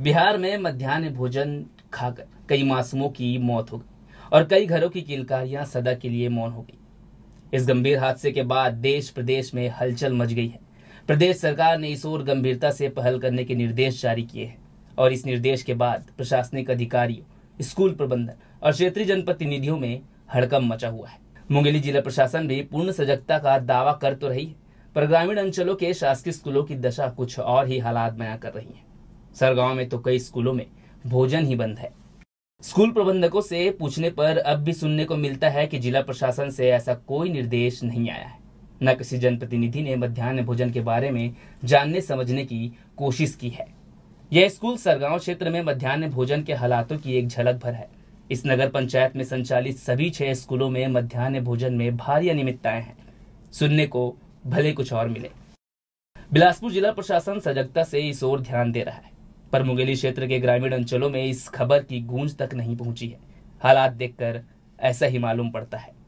बिहार में मध्यान्ह भोजन खाकर कई मासूमों की मौत हो गई और कई घरों की किलकारियां सदा के लिए मौन हो गई इस गंभीर हादसे के बाद देश प्रदेश में हलचल मच गई है प्रदेश सरकार ने इस ओर गंभीरता से पहल करने के निर्देश जारी किए हैं और इस निर्देश के बाद प्रशासनिक अधिकारियों स्कूल प्रबंधन और क्षेत्रीय जनप्रतिनिधियों में हड़कम मचा हुआ है मुंगेली जिला प्रशासन भी पूर्ण सजगता का दावा कर तो रही है पर ग्रामीण अंचलों के शासकीय स्कूलों की दशा कुछ और ही हालात बयां कर रही है सरगांव में तो कई स्कूलों में भोजन ही बंद है स्कूल प्रबंधकों से पूछने पर अब भी सुनने को मिलता है कि जिला प्रशासन से ऐसा कोई निर्देश नहीं आया है न किसी जनप्रतिनिधि ने मध्यान्ह भोजन के बारे में जानने समझने की कोशिश की है यह स्कूल सरगांव क्षेत्र में मध्यान्ह भोजन के हालातों की एक झलक भर है इस नगर पंचायत में संचालित सभी छह स्कूलों में मध्यान्ह भोजन में भारी अनियमितताएं हैं सुनने को भले कुछ और मिले बिलासपुर जिला प्रशासन सजगता से इस ओर ध्यान दे रहा है पर मुंगेली क्षेत्र के ग्रामीण अंचलों में इस खबर की गूंज तक नहीं पहुंची है हालात देखकर ऐसा ही मालूम पड़ता है